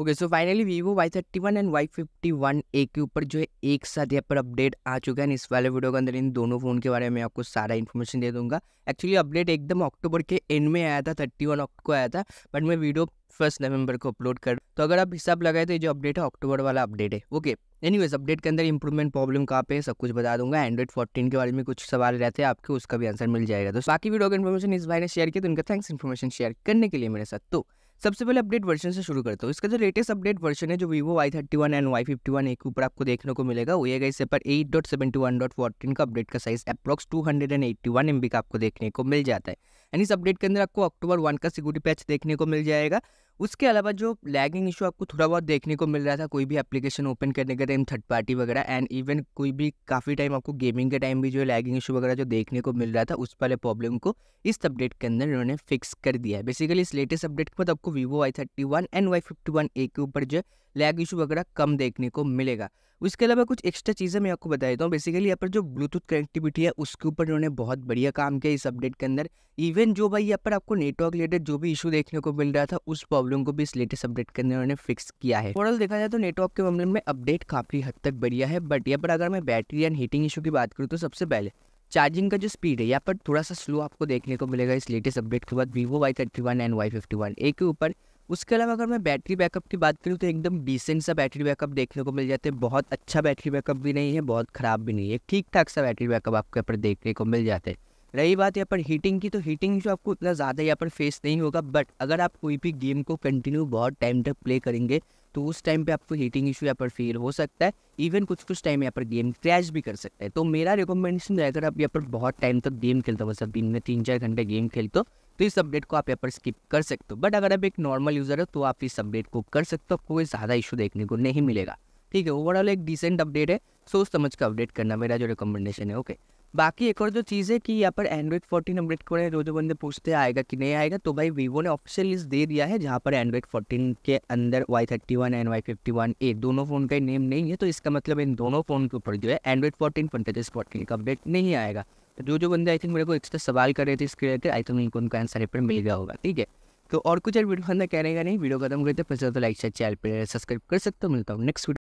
okay so finally Vivo Y thirty one and Y fifty one A के ऊपर जो है एक साथ यहाँ पर अपडेट आ चुका है इस वाले वीडियो के अंदर इन दोनों फ़ोन के बारे में आपको सारा इन्फॉर्मेशन दे दूंगा एक्चुअली अपडेट एकदम अक्टूबर के एंड में आया था थर्टी वन को आया था बट मैं वीडियो फर्स्ट नवंबर को अपलोड कर तो अगर आप हिसाब लगाए तो ये जो अपडेट है अक्टूबर वाला अपडेट है ओके एनी अपडेट के अंदर इंप्रूवमेंट प्रॉब्लम कहाँ पे सब कुछ बता दूंगा एंड्रॉइड फोर्टीन के बारे में कुछ सवाल रहते हैं आपके उसका भी आंसर मिल जाएगा तो बाकी वीडियो का इन्फॉर्मेशन इस बारे में शेयर किया तो उनका थैंक्स इन्फॉर्मेशन शेयर करने के लिए मेरे साथ तो सबसे पहले अपडेट वर्जन से शुरू करता हूँ इसका जो लेटेस्ट अपडेट वर्जन है जो Vivo Y thirty one and Y fifty one एक ऊपर आपको देखने को मिलेगा वो ये इसे पर eight dot seventy one dot fourteen का अपडेट का size approx two hundred and eighty one M B का आपको देखने को मिल जाता है एंड इस अपडेट के अंदर आपको अक्टूबर वन का सिक्योरिटी पैच देखने को मिल जाएगा उसके अलावा जो लैगिंग इशू आपको थोड़ा बहुत देखने को मिल रहा था कोई भी एप्लीकेशन ओपन करने के टाइम थर्ड पार्टी वगैरह एंड इवन कोई भी काफ़ी टाइम आपको गेमिंग के टाइम भी जो लैगिंग इशू वगैरह जो देखने को मिल रहा था उस वाले प्रॉब्लम को इस अपडेट के अंदर इन्होंने फिक्स कर दिया है बेसिकली इस लेटेस्ट अपडेट के बाद आपको Vivo Y thirty one and Y fifty one A के ऊपर जो लैग इशू वगैरह कम देखने को मिलेगा उसके अलावा कुछ एक्स्ट्रा चीज़ें मैं आपको बता देता हूँ बेसिकली यहाँ पर जो ब्लूटूथ कनेक्टिविटी है उसके ऊपर उन्होंने बहुत बढ़िया काम किया इस अपडेट के अंदर इवन जो भाई यहाँ पर आपको नेटवर्क रिलेटेड जो भी इशू देखने को मिल रहा था उस प्रॉब्लम को भी इस लेटेस्ट अपडेट के अंदर उन्होंने फिक्स किया है टोटल देखा जाए तो नेटवर्क के मामले में अपडेट काफ़ी हद तक बढ़िया है बट यहाँ पर अगर मैं बैटरी एंड हीटिंग इशू की बात करूँ तो सबसे पहले चार्जिंग का जो स्पीड है यहाँ पर थोड़ा सा स्लो आपको देखने को मिलेगा इस लेटेस्ट अपडेट के बाद Vivo Y thirty one and Y fifty one A के ऊपर उसके अलावा अगर मैं बैटरी बैकअप की बात करूँ तो एकदम डिसेंट सा बैटरी बैकअप देखने को मिल जाते हैं बहुत अच्छा बैटरी बैकअप भी नहीं है बहुत ख़राब भी नहीं है ठीक ठाक सा बैटरी बैकअप आपके यहाँ पर देखने को मिल जाते हैं रही बात यहाँ पर हीटिंग की तो हीटिंग जो आपको इतना ज़्यादा यहाँ पर फेस नहीं होगा बट अगर आप कोई भी गेम को कंटिन्यू बहुत टाइम तक प्ले करेंगे तो उस टाइम पे आपको हीटिंग इशू यहाँ पर फील हो सकता है इवन कुछ कुछ टाइम यहाँ पर गेम क्रैश भी कर सकता है तो मेरा रिकमेंडेशन अगर आप यहाँ पर बहुत टाइम तक गेम खेलते हो मतलब दिन में तीन चार घंटे गेम खेलते हो तो इस अपडेट को आप यहाँ पर स्किप कर सकते हो बट अगर आप एक नॉर्मल यूज़र हो तो आप इस अपडेट को कर सकते हो आपको कोई ज़्यादा इशू देखने को नहीं मिलेगा ठीक है ओवरऑल एक डिसेंट अपडेट है सोच समझ कर अपडेट करना मेरा जो रिकमेंडेशन है ओके बाकी एक और जो चीज़ है कि यहाँ पर एंड्रॉइड फोर्टीन अपडेट को जो जो बंदे पूछते आएगा कि नहीं आएगा तो भाई वीवो ने ऑप्शन लिस्ट दे दिया है जहाँ पर एंड्रॉइड फोर्टीन के अंदर Y thirty one and Y fifty one A दोनों फ़ोन का नेम नहीं है तो इसका मतलब इन दोनों फ़ोन के ऊपर जो है एंड्रॉइड फोर्टीन पंटेज फोर्टीन का अपडेट नहीं आएगा तो जो जो बंदे आई थिंक मेरे को एक्स्ट्रा सवाल कर रहे थे इसके लिए आई थिंक उनको उनका आंसर पर मिल गया होगा ठीक है तो और कुछ यार वीडियो बंदा कह रहेगा नहीं वीडियो खत्म करते तो फिर तो लाइक शेयर चैनल पर सब्सक्राइब कर सकते हो मिलता हूँ नेक्स्ट